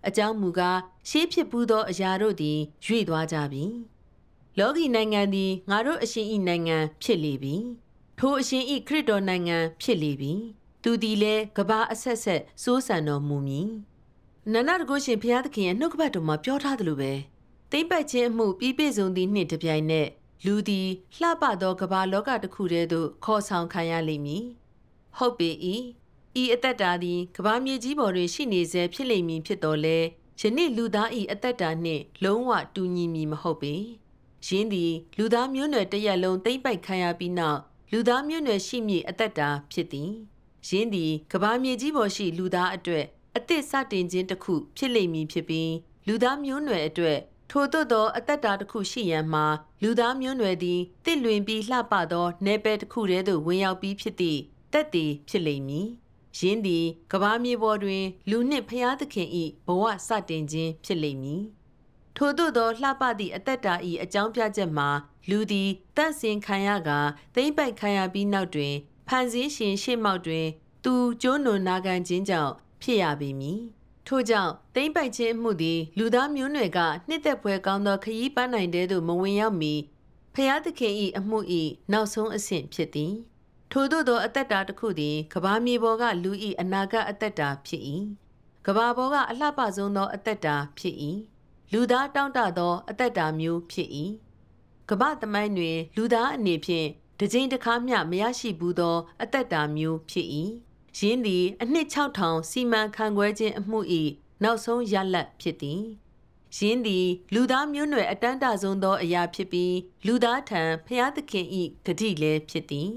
အကြောင်းမူကားရှေးဖြစ်ပူးသောအရာတို့သည်ရွေ့သွားကြပြီလောကီနိုင်ငံသည်ငါတို့အရှင်၏နိုင်ငံဖြစ်လေပြီထိုအရှင်၏ခရစ်တော်နိုင်ငံဖြစ်လေပြီသူသည်လည်းကဘာအဆက်ဆက်စိုးစံတော်မူမည်နန္ဒတကုရှင်ဘုရားသခင်ရဲ့နှုတ်ကပတ်တော်မှာပြောထားသလိုပဲသိမ့်ပတ်ခြင်းအမှုပြီးပြည့်စုံသည့်နှင့်တပြိုင်နက်လူသည်လှပသောကမ္ဘာလောကတစ်ခုတည်းသို့ခေါ်ဆောင်ခံရလိမ့်မည် ဟုတ်ပေ၏ဤအသက်တာသည်ကမ္ဘာမြေကြီးပေါ်တွင်ရှိနေဆဲဖြစ်လိမ့်မည်ဖြစ်တော်လဲယနေ့လူသားဤအသက်တာနှင့် လုံးဝတူညီမည်မဟုတ်ပေယင်းသည်လူသားမျိုးနွယ်တစ်ရက်လုံးသိမ့်ပိုက်ခံရပြီးနောက်လူသားမျိုးနွယ်ရှိမည်အသက်တာဖြစ်သည်ယင်းသည်ကဘာမြေကြီးပေါ်ရှိလူသားအတွက်အသစ်စတင်ခြင်းတစ်ခုဖြစ်လိမ့်မည်ဖြစ်ပြီး လူသားမျိုးနွယ်အတွက်ထိုသို့သောအသက်တာတစ်ခုရှိရန်မှာလူသားမျိုးနွယ်သည်တင့်လွင်ပြီးလှပသောနယ်ပယ်တစ်ခုတည်းသို့ဝင်ရောက်ပြီးဖြစ်သည့်တက်တည်ဖြစ်လိမ့်မည်။ယင်းသည်ကဘာမြေပေါ်တွင် လူနှင့်ဖျားသခင်၏ဘဝစတင်ခြင်းဖြစ်လိမ့်မည်။ထိုသို့သောလှပသည့်အသက်တာ၏အကြောင်းပြချက်မှာလူသည်တန့်စင်ခံရကသိမ့်ပိုက်ခံရပြီးနောက်တွင်ဖန်ဆင်းရှင်ရှေ့မောက်တွင် သူကျိုးနွန်နာခံခြင်းကြောင့်ဖြစ်ရပေမည်ထို့ကြောင့်တိမ့်ပိုက်ခြင်းမှုသည် လူသားမျိုးနွယ်ကနှစ်သက်ဖွယ်ကောင်းသော ခရီးပန်းနိုင်တဲ့သို့မဝင်ရောက်မီဖျားသခင်၏အမှု၏နောက်ဆုံးအဆင့်ဖြစ်သည် ထို့သို့သောအသက်တာတစ်ခုသည်ကဘာမြေပေါ်ကလူ၏အနာဂတ်အသက်တာဖြစ်၏ကဘာပေါ်ကအလှပဆုံးသော အသက်တာဖြစ်၏လူသားတောင့်တသောအသက်တာမျိုးဖြစ်၏ကဘာသမိုင်းတွင် လူသားအနေဖြင့်တစ်ကြိမ်တစ်ခါမျှမရရှိဘူးသောအသက်တာမျိုးဖြစ်၏ယင်းသည်အနှစ်6000စီမံခန့်ခွဲခြင်းအမှု၏နောက်ဆုံးရလဒ်ဖြစ်သည်ယင်းသည် လူသားမျိုးနွယ်အတန်းတဆုံးသောအရာဖြစ်ပြီးလူသားထံဖျားသခင်၏ဂတိလည်းဖြစ်သည်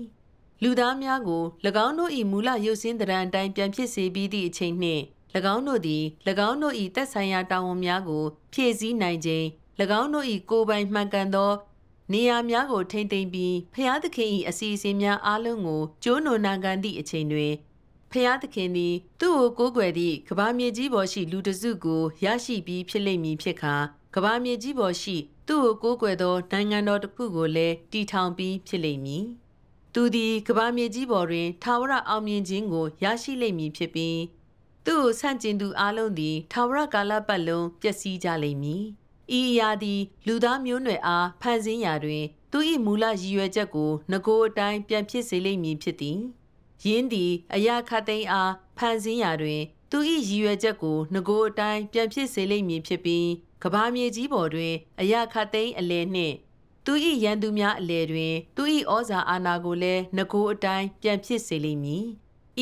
လူသားများကို၎င်းတို့၏မူလရုပ်စင်းတရံအတိုင်းပြန်ဖြစ်စေပြီးသည့်အချိန်နှင့်၎င်းတို့သည်၎င်းတို့၏တက်ဆိုင်ရာတာဝန်များကို ဖြည့်ဆည်းနိုင်ခြင်း၎င်းတို့၏ကိုယ်ပိုင်မှန်ကန်သောနေရာများကိုထိမ့်သိမ်းပြီးဖျားသခင်၏အစီအစဉ်များအားလုံးကို ကျိုးနွံနာကန်သည့်အချိန်တွင်ဖျားသခင်သည်သူ့ကိုကိုးကွယ်သည့်ကဘာမြေကြီးပေါ်ရှိလူတစုကိုရရှိပြီးဖြစ်လိမ့်မည်ဖြစ်ခါကဘာမြေကြီးပေါ်ရှိသူ့ကိုကိုးကွယ်သောနိုင်ငံတော်တစ်ခုကိုလည်းတည်ထောင်ပြီးဖြစ်လိမ့်မည်။သူသည်ကဘာမြေကြီးပေါ်တွင်ထာဝရအောင်မြင်ခြင်းကိုရရှိလိမ့်မည်ဖြစ်ပြီးသူ့ကိုဆန့်ကျင်သူအလုံးသည်ထာဝရကာလပတ်လုံးပျက်စီးကြလိမ့်မည်။ဤအရာသည်လူသားမျိုးနွယ်အားဖန်ဆင်းရာတွင် သူ၏မူလရည်ရွယ်ချက်ကိုငကိုအတိုင်းပြန်ဖြစ်စေလိမ့်မည်ဖြစ်သည်ယင်းသည်အရာခတ်သိမ်းအားဖန်ဆင်းရာတွင်သူ၏ရည်ရွယ်ချက်ကိုငကိုအတိုင်းပြန်ဖြစ်စေလိမ့်မည်ဖြစ်ပြီးကဘာမြေကြီးပေါ်တွင် အရာခတ်သိမ်းအလဲနှင့် သူ၏ရန်သူများအလဲတွင် သူ၏ဩဇာအာဏာကိုလည်းငကိုအတိုင်းပြန်ဖြစ်စေလိမ့်မည်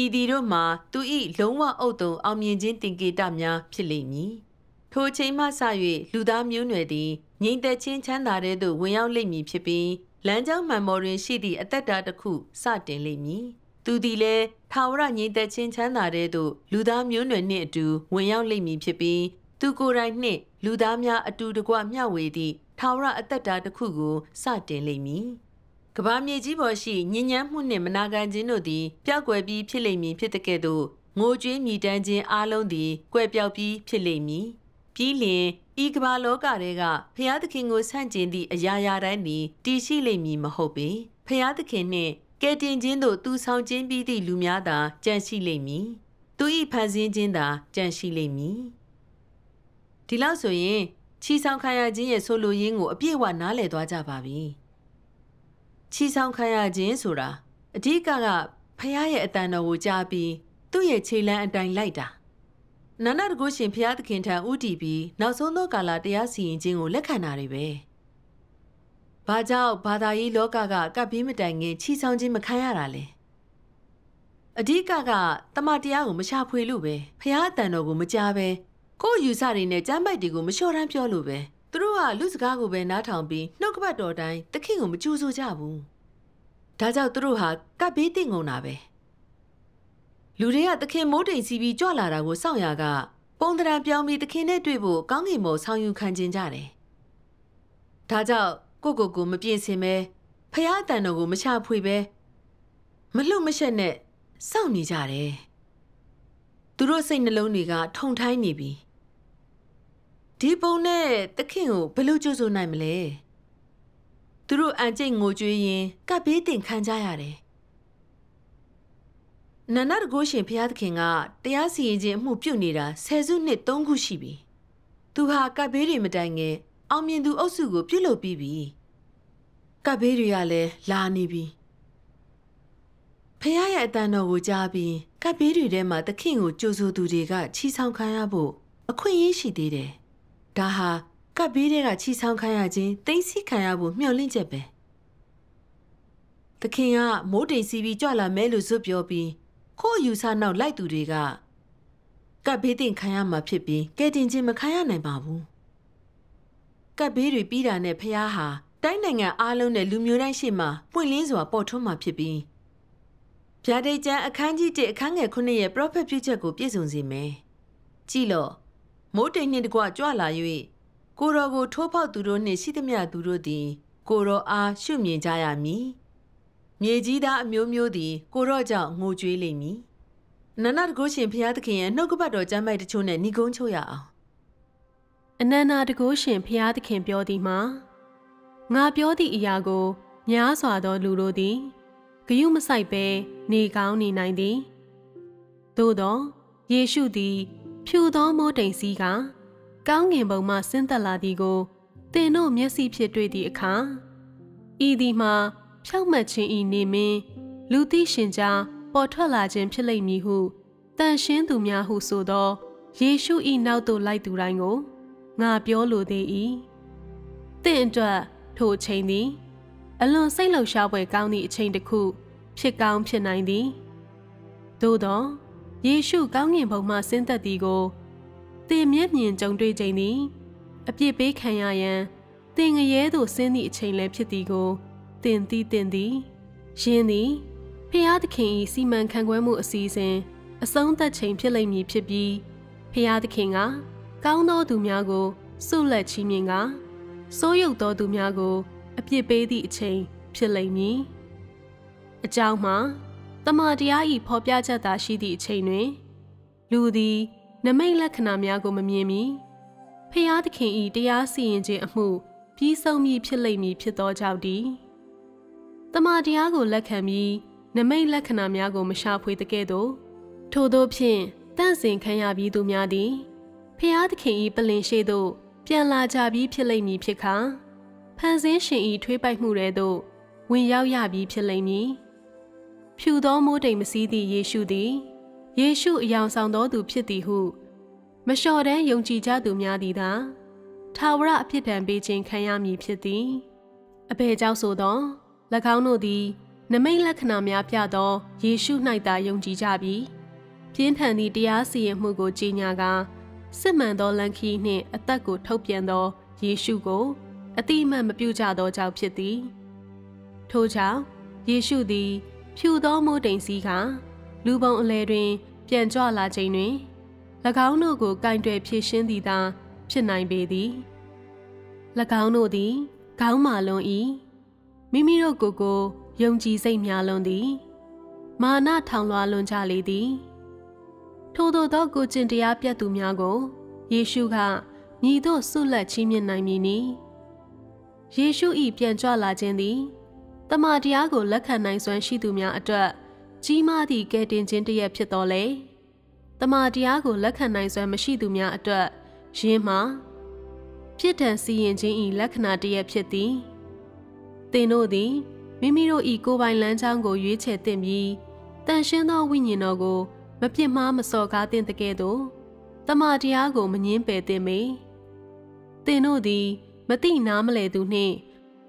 ဤဒီတို့မှာသူ၏လုံးဝအုပ်တုံအောင်မြင်ခြင်းတင်ကေတများဖြစ်လိမ့်မည်။ထိုအချိန်မှစ၍လူသားမျိုးနွယ်သည်ငြိမ်သက်ခြင်းချမ်းသာတဲ့သို့ဝင်ရောက်လိမ့်မည်ဖြစ်ပြီးလမ်းကြောင်းမှန်ပေါ်တွင်ရှိသည့်အသက်တာတစ်ခုစတင်လိမ့်မည်။သူသည်လည်းထာဝရငြိမ်သက်ခြင်းချမ်းသာတဲ့သို့လူသားမျိုးနွယ်နှင့်အတူဝင်ရောက်လိမ့်မည်ဖြစ်ပြီး သူကိုယ်တိုင်နှင့် လူသားများအတူတကွမျှဝေသည့်ထာဝရအသက်တာတစ်ခုကိုစတင်လိမ့်မည်။ကဘာမြေကြီးပေါ်ရှိညဉ့်ညမ်းမှုနှင့်မနာခံခြင်းတို့သည်ပျောက်ကွယ်ပြီးဖြစ်လိမ့်မည်ဖြစ်တဲ့ကဲ့သို့ငိုကြွေးမြည်တမ်းခြင်းအလုံးသည်ကွယ်ပျောက်ပြီးဖြစ်လိမ့်မည်။ပြီးလျင်ဤကမ္ဘာလောကထဲကဖျားသခင်ကိုဆန့်ကျင်သည့်အရာရာတိုင်းသည်တည်ရှိလိမ့်မည်မဟုတ်ပေဖျားသခင်နှင့်ကယ်တင်ခြင်းတို့သူဆောင်ခြင်းပြီးသည့်လူများသာကြံရှိလိမ့်မည်သူ၏ဖန်ဆင်းခြင်းသာကြံရှိလိမ့်မည်ဒီလောက်ဆိုရင်ချီဆောင်ခံရခြင်းရဲ့ဆိုလိုရင်းကိုအပြည့်အဝနားလည်သွားကြပါပြီချီဆောင်ခံရခြင်းဆိုတာအဓိကကဖះရဲ့အတန်တော်ကိုကြားပြီး သူ့ရဲ့ခြေလမ်းအတိုင်းလိုက်တာနာနာတကုရှင်ဘုရားသခင်ထံဥတီပြီးနောက်ဆုံးသောကာလတရားစီရင်ခြင်းကိုလက်ခံတာတွေပဲ။ဘာကြောင့်ဘာသာရေးလောကကကပ်ပြီးမတိုင်ခင်ချီဆောင်ခြင်းမခံရတာလဲ။အဓိကကတမတရားကိုမရှာဖွေလို့ပဲ။ဘုရားအတန်တော်ကိုမကြားပဲကို့ယူဆတွေနဲ့ကြမ်းပိုက်တွေကိုမလျှော်တမ်းပြောလို့ပဲ။သူတို့ကလူစကားကိုပဲနားထောင်ပြီးနှုတ်ကပတ်တော်တိုင်းတခင်ကိုမကြိုးဆိုကြဘူး။ဒါကြောင့်သူတို့ဟာ ကပ်ပြီးတင့်ကုန်တာပဲ။လူတွေကသခင်မိုးတိမ်စီးပြီးကြွလာတာကိုစောင့်ရကပုံသဏ္ဍာန်ပြောင်းပြီးသခင်နဲ့တွေ့ဖို့ကောင်းကင်ဘုံဆောင်ယူခံကျင်ကြတယ်။ဒါကြောင့်ကိုကိုကိုမပြင်းစင်ပဲဖះအတန်တော်ကိုမချဖွေပဲမလှုပ်မရှက်နဲ့စောင့်နေကြတယ်။သူတို့စိတ်နှလုံးတွေကထုံထိုင်းနေပြီ။ဒီပုံနဲ့သခင်ကိုဘယ်လိုကြိုးဆိုနိုင်မလဲ။သူတို့အံကျိတ်ငိုကြွေးရင်ကပ်ဘေးတင်ခံကြရတယ်နန္ဒတကုရှင်ဘုရားသခင်ကတရားစီရင်ခြင်းအမှုပြုနေတာဆယ်စုနှစ်၃ခုရှိပြီ။သူဟာကပ်ဘေးတွေမတိုင်ခင်အောင်မြင်သူအုပ်စုကိုပြုတ်လုပြီးပြီ။ကပ်ဘေးတွေကလည်းလာနေပြီ။ဘုရားရဲ့အတန်တော်ကိုကြားပြီး ကပ်ဘေးတွေထဲမှာသခင်ကိုကြိုဆိုသူတွေကချီဆောင်ခံရဖို့အခွင့်အရေးရှိသေးတယ်။ဒါဟာကပ်ဘေးတွေကချီဆောင်ခံရခြင်းတိမ့်စီခံရဖို့မျှော်လင့်ချက်ပဲ။သခင်ကမိုးတိမ်စီပြီးကြွလာမဲလို့ဇွတ်ပြောပြီးခို့အယူဆနောက်လိုက်သူတွေကကပ်ဘေးတင်ခံရမှာဖြစ်ပြီးကဲတင်ချင်းမခံရနိုင်ပါဘူးကပ်ဘေးတွေပြီးတာနဲ့ဖះဟာတိုင်းနိုင်ငံအားလုံးနဲ့လူမျိုးတိုင်းရှိမှပွင့်လင်းစွာပေါ်ထွန်းမှာဖြစ်ပြီးဗျာဒိတ်ကျမ်းအခန်းကြီး1အခန်းငယ်9ရဲ့ prophet ပြုချက်ကိုပြည့်စုံစေမယ်ကြည့်လော့မိုးတိမ်နှင့်တကွကြွလာ၍ကိုတော်ကိုထိုးဖောက်သူတို့နှင့်ရှိသမျှသူတို့သည် ကိုတော်အားရှုမြင်ကြရမည်မြေကြီးသားအမျိုးမျိုးသည် ကိုတော့ကြောင့်ငိုကြွေးလိမ့်မည်။အနန္တတကုရှင်ဘုရားသခင်ရဲ့နှုတ်ကပတ်တော်ကျမ်းပိုက်တချို့နဲ့ညီကုန်းချုပ်ရအောင်။အနန္တတကုရှင်ဘုရားသခင်ပြောသည်မှာငါပြောသည့်အရာကိုများစွာသောလူတို့သည်ဂယုမဆိုင်ပဲနေကောင်းနေနိုင်သည်။သို့သောယေရှုသည် ဖြူသောမိုးတိမ်စီးကကောင်းငင်ပုံမှဆင်းသက်လာသည်ကိုသင်တို့မျက်စိဖြင့်တွေ့သည့်အခါဤသည်မှာဖြောက်မှတ်ခြင်းဤနေမင်းလူသိရှင်ကြားပေါ်ထွက်လာခြင်းဖြစ်လိမ့်မည်ဟုတန်ရှင်းသူများဟုဆိုသောယေရှု၏နောက်သို့လိုက်သူတိုင်းကိုငါပြောလိုသေး၏တင့်အတွက်ထိုအချိန်သည်အလွန်စိတ်လှုပ်ရှားဖွယ်ကောင်းသည့်အချိန်တစ်ခုဖြစ်ကောင်းဖြစ်နိုင်သည်သို့သောယေရှုကောင်းကင်ဘုံမှဆင်းသက်သည်ကိုသင်မျက်မြင်ကြုံတွေ့ခြင်းသည်အပြစ်ပေးခံရရန်သင်ငရဲသို့ဆင်းသည့်အချိန်လည်းဖြစ်သည်ကိုတင်သည်တင်သည်ယင်းသည်ဖျားသခင်၏စီမံခန့်ခွဲမှုအစီအစဉ်အဆုံးသတ်ချိန်ဖြစ်လိမ့်မည်ဖြစ်ပြီးဖျားသခင်က ကောင်းသောသူများကိုဆုလက်ချီးမြှင့်ကစိုးရုပ်သောသူများကို အပြစ်ပေးသည့်အချိန်ဖြစ်လိမ့်မည်အကြောင်းမှာတမန်တရား၏ဖော်ပြချက်သာရှိသည့်အချိန်တွင် လူသည် နမိတ်လက္ခဏာများကိုမမြင်မီဖျားသခင်၏တရားစီရင်ခြင်းအမှုပြီးဆုံးမည်ဖြစ်လိမ့်မည်ဖြစ်သောကြောင့်တည်းတမာတရားကိုလက်ခံပြီးနမိတ်လက္ခဏာများကိုမရှာဖွေတကဲ့သို့ထို့သောဖြင့်တန့်စင်ခံရပြီးသူများသည်ဖျားသခင်၏ပလင်ရှိသို့ပြန်လာကြပြီးဖြစ်လိမ့်မည်ဖြစ်ခါဖန်ဆင်းရှင်၏ထွေးပိုက်မှုတွေသို့ဝင်ရောက်ရပြီးဖြစ်လိမ့်မည်ဖြူသောမိုးတိမ်မစည်းသည့်ယေရှုသည်ယေရှုအယောင်ဆောင်သောသူဖြစ်သည်ဟုမလျှော်တမ်းယုံကြည်ကြသူများသည်သာထာဝရအဖြစ်တံပေးခြင်းခံရမည်ဖြစ်သည်အဘယ်ကြောင့်ဆိုသော၎င်းတို့သည် နမိတ်လက္ခဏာများပြသောယေရှု၌သာယုံကြည်ကြပြီးပြင်းထန်သည့်တရားစီရင်မှုကို ကြေညာကာစစ်မှန်သောလန်ခီနှင့်အသက်ကိုထုတ်ပြန်သောယေရှုကိုအတိအမှန်မပြုကြသောကြောင့်ဖြစ်သည်ထို့ကြောင့်ယေရှုသည် ဖြူသောမိုးတိမ်စီးကလူပုံအလဲတွင် ပြန်ကြွလာချိန်တွင်၎င်းတို့ကိုကင်တွယ်ဖြည့်ရှင်းသည်သာဖြစ်နိုင်ပေသည်၎င်းတို့သည်ခေါင်းမာလွန်၏မိမိတို့ကိုယ်ကိုယုံကြည်စိတ်များလွန်သည်မာနထောင်လွှာလွန်ကြလေသည်ထို့သောသောကိုကျင့်တရားပြတ်သူများကိုယေရှုကမြည်သောဆုလက်ချီးမြှင့်နိုင်မည်နီယေရှု၏ပြန်ကြွလာခြင်းသည်တမန်တရားကိုလက်ခံနိုင်စွမ်းရှိသူများအတွက်ကြီးမားသည့်ကယ်တင်ခြင်းတရက်ဖြစ်တော်လဲတမန်တရားကိုလက်ခံနိုင်စွမ်းမရှိသူများအတွက်ယင်းမှာပြစ်ဒဏ်စီရင်ခြင်း၏လက္ခဏာတရက်ဖြစ်သည်။သင်တို့သည်မိမိတို့၏ကိုယ်ပိုင်လမ်းကြောင်းကိုရွေးချယ်သင့်ပြီးတန်ရှင်းသောဝိညာဉ်တော်ကိုမပြစ်မှားမစော်ကားသင့်တကယ်သို့တမန်တရားကိုမငင်းပယ်သင့်မေသင်တို့သည် မတိနားမလဲသူနှင့်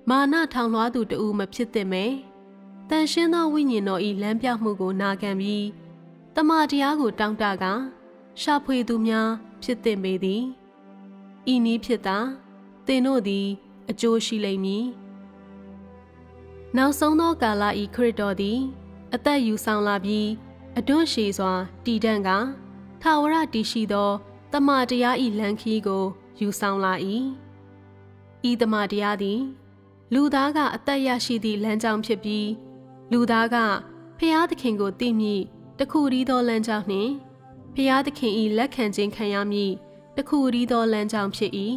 မာနထောင်လွှားသူတဦးမဖြစ်သင့်မေတန်ရှင်းသောဝိညာဉ်တော်၏လမ်းပြမှုကိုနာခံပြီးတမန်တရားကိုတောင့်တကာရှာဖွေသူများဖြစ်သင့်ပေသည်ဤနည်းဖြစ်သာသင်တို့သည် အကျိုးရှိလိမ့်မည်နောက်ဆုံးသောကာလဤခရစ်တော်သည်အသက်ယူဆောင်လာပြီးအတွန့်ရှည်စွာ တည်တံ့ကထာဝရတည်ရှိသောတမန်တရားဤလန်ခီကို ယူဆောင်လာ၏ဤတမန်တရားသည် လူသားကအသက်ရရှိသည့်လမ်းကြောင်းဖြစ်ပြီးလူသားကဖျားသခင်ကိုသိမြည်တခုရီသောလမ်းကြောင်းနှင့်ဖျားသခင်၏လက်ခံခြင်းခံရမည်တခုရီသောလမ်းကြောင်းဖြစ်၏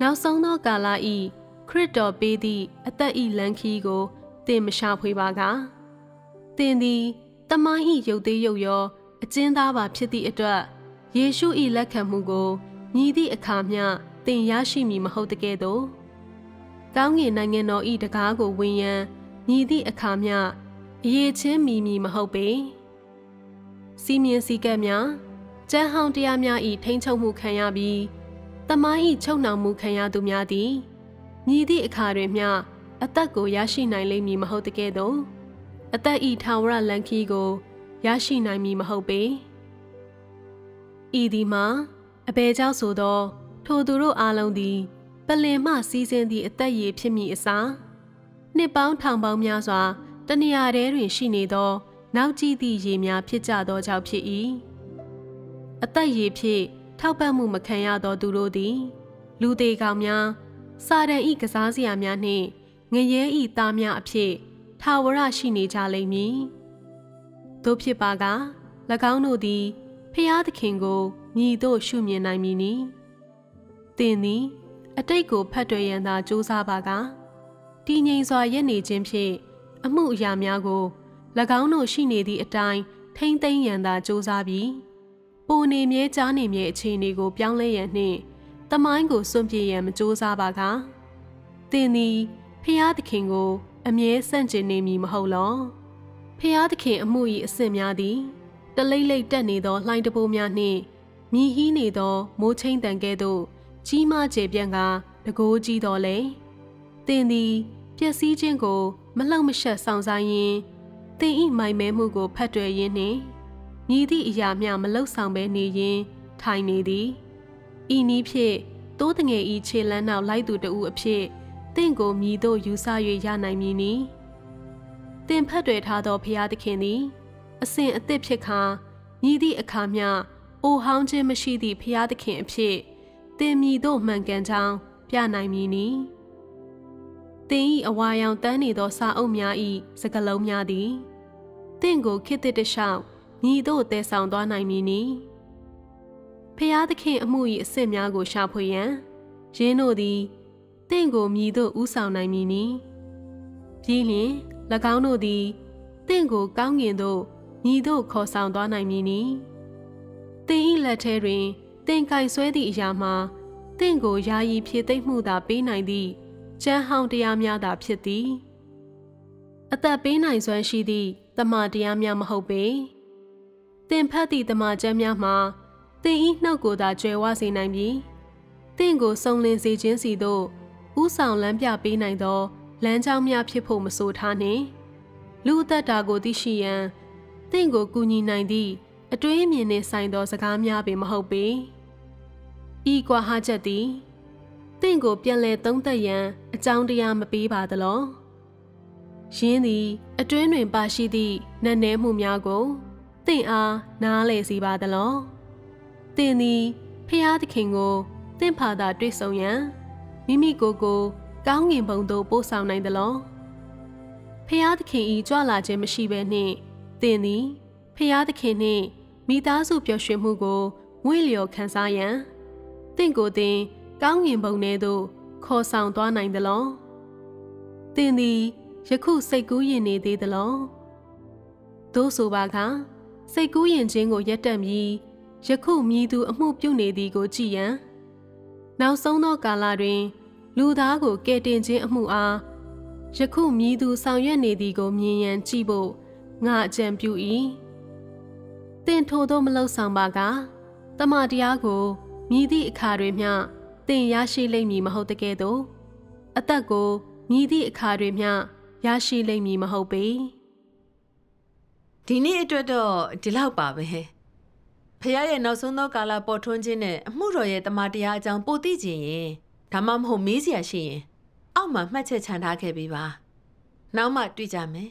နောက်ဆုံးသောကာလ၏ခရစ်တော်ပေးသည့်အသက်ဤလန်ခီကို သင်မရှာဖွေပါက သင်သည်တမန်ဤရုပ်သေးရုပ်ရောအကျဉ်းသားပါဖြစ်သည့်အတွက်ယေရှုဤလက်ခံမှုကိုညီသည့်အခါမျှသင်ရရှိမည်မဟုတ်တကယ်သို့ကောင်းကင်နိုင်ငံတော်ဤတကားကိုဝင်ရန်ညီသည့်အခါမျှအရေးချင်းမီမီမဟုတ်ပေစီမင်းစည်းကမ်းများကျမ်းဟောင်းတရားများဤထိမ့်ချုပ်မှုခံရပြီးတမိုင်းဤချုပ်နှောင်မှုခံရသူများသည်မြည်သည့်အခါတွင်မျှအသက်ကိုရရှိနိုင်လိမ့်မည်မဟုတ်တကဲ့သို့အသက်ဤထာဝရလန်ခီကိုရရှိနိုင်မည်မဟုတ်ပေဤသည်မှာအဘယ်ကြောင့်ဆိုသောထိုသူတို့အားလုံးသည် ပလင်မှစီးဆင်းသည့်အသက်ရည်ဖြစ်မည်အစားနှစ်ပေါင်းထောင်ပေါင်းများစွာတနေရာထဲတွင် ရှိနေသော နောက်ကြည့်သည့်ရည်များဖြစ်ကြသောကြောင့်ဖြစ်၏အသက်ရည်ဖြင့်ထောက်ပံ့မှုမခံရသော သူတို့သည် လူသေးကောင်များစာတန်ဤကစားစရာများနှင့်ငရဲဤသားများအဖြစ်ထာဝရရှိနေကြလိမ့်မည်။သို့ဖြစ်ပါက၎င်းတို့သည်ဖျားသခင်ကိုမြည်သို့ရှုမြင်နိုင်မည်နီ။သင်သည် အတိတ်ကိုဖတ်တွေ့ရန်သာကြိုးစားပါကတည်ငြိမ်စွာရပ်နေခြင်းဖြင့် အမှုအရာများကို၎င်းတို့ရှိနေသည့်အတိုင်းထိမ့်သိမ်းရန်သာကြိုးစားပြီးပိုနေမြဲကြားနေမြဲအခြေအနေကိုပြောင်းလဲရန်နှင့်တမိုင်းကိုစွန့်ပြေးရန်မကြိုးစားပါကသင်သည်ဖျားသခင်ကို အမြဲဆန့်ကျင်နေမည်မဟုတ်လောဖျားသခင်အမှု၏အစစ်များသည်တလိမ့်လိမ့်တက်နေသောလှိုင်းတပိုးများနှင့်မြည်ဟီးနေသော မိုးချိန်တန်ကဲ့သို့ကြီးမားကျယ်ပြန့်က တကိုးကြီးတော်လဲသင်သည်ပျက်စီးခြင်းကို မလှုပ်မရှက်ဆောင်ဆိုင်ရင်သင်၏မိုင်မဲမှုကိုဖတ်တွေ့ရင်းနှင့်မြည်သည့်အရာမျှမလှုပ်ဆောင်ဘဲနေရင်ထိုင်နေသည်ဤနည်းဖြင့်သိုးတငယ်ဤခြေလန်းနောက်လိုက်သူတဦးအဖြစ်တင့်ကိုမြည်သို့ယူဆ၍ရနိုင်မည်နီ။တင်ဖက်တွေထားသောဖျားသခင်သည် အစဉ်အသစ်ဖြစ်ခါမြည်သည့်အခါမျှအိုဟောင်းခြင်းမရှိသည့်ဖျားသခင်အဖြစ်တင်မြည်သို့မှန်ကန်ကြောင်းပြနိုင်မည်နီ။တင်ဤအဝါရောင်တန်းနေသောစာအုပ်များဤစကလုံးများသည်တင့်ကိုခစ်တစ်တလျှောက်မြည်သို့တည်ဆောင်သွားနိုင်မည်နီ။ဖျားသခင်အမှု၏အစစ်များကိုရှာဖွေရန်ရင်းတို့သည်တင့်ကိုမြည်သို့ဥဆောင်နိုင်မည်နီပြီးလျှင်၎င်းတို့သည်တင့်ကိုကောင်းကင်သို့မြည်သို့ခေါ်ဆောင်သွားနိုင်မည်နီတင်၏လက်ထဲတွင်တင်ကင်ဆွဲသည့်အရာမှာတင့်ကိုယာယီဖြည့်သိမ့်မှုသာပေးနိုင်သည့်ကျမ်းဟောင်းတရားများသာဖြစ်သည်အသက်ပေးနိုင်စွမ်းရှိသည့်တမန်တရားများမဟုတ်ပေတင်ဖတ်သည့်တမန်ကျမ်းများမှာသင်ဤနှုတ်ကိုသာကျွယ်ဝစေနိုင်ပြီးသင်ကိုစုံလင်စေခြင်းစီသို့ဥဆောင်လမ်းပြပေးနိုင်သောလမ်းကြောင်းများဖြစ်ဖို့မဆိုထားနှင့်လူအသက်တာကိုသိရှိရန်သင်ကိုကူညီနိုင်သည့်အတွေးအမြင်နှင့်ဆိုင်သောစကားများပင်မဟုတ်ပေဤကွာဟချက်သည်သင်ကိုပြန်လည်သုံးသပ်ရန်အကြောင်းတရားမပေးပါသလောရင်းသည်အတွင်းတွင်ပါရှိသည့်နက်နဲမှုများကိုသင်အားနားလည်စီပါသလောသင်သည်ဖျားသခင်ကိုသင်ဖာသာတွေ့ဆုံရန်မိမိကိုယ်ကိုကောင်းငင်ဘုံသို့ပို့ဆောင်နိုင်သလောဖျားသခင်ဤကြွလာခြင်းမရှိဘဲနှင့်သင်သည်ဖျားသခင်နှင့်မိသားစုပျော်ရွှင်မှုကိုငွေလျော်ခံစားရန်သင်ကိုယ်သင်ကောင်းငင်ဘုံထဲသို့ခေါ်ဆောင်သွားနိုင်သလောသင်သည်ယခုစိတ်ကူးရင်နေသေးသလောသို့ဆိုပါကစိတ်ကူးရင်ခြင်းကိုရပ်တန့်ပြီးယခုမည်သူ အမှုပြုနေသည်ကို ကြည်ရန်နောက်ဆုံးသောကာလတွင် လူသားကိုကယ်တင်ခြင်းအမှုအားယခုမည်သူဆောင်ရွက်နေသည်ကိုမြင်ရန် ကြည့်ဖို့ငါအကြံပြု၏တင့်ထိုသောမလောက်ဆောင်ပါကတမန်တရားကိုမည်သည့်အခါတွင်မျှသင်ရရှိလိမ့်မည်မဟုတ်တကယ်သို့အသက်ကိုမည်သည့်အခါတွင်မျှရရှိလိမ့်မည်မဟုတ်ပေဒီနေ့အတွက်တော့ဒီလောက်ပါပဲ။ဖခင်ရဲ့နောက်ဆုံးသောကာလပေါ်ထွန်းခြင်းနဲ့အမှုတော်ရဲ့တမန်တရားအကြောင်းပိုသိခြင်းရင်ဒါမှမဟုတ်မေးစရာရှိရင်အောက်မှာမှတ်ချက်ချန်ထားခဲ့ပြီးပါနောက်မှတွေ့ကြမယ်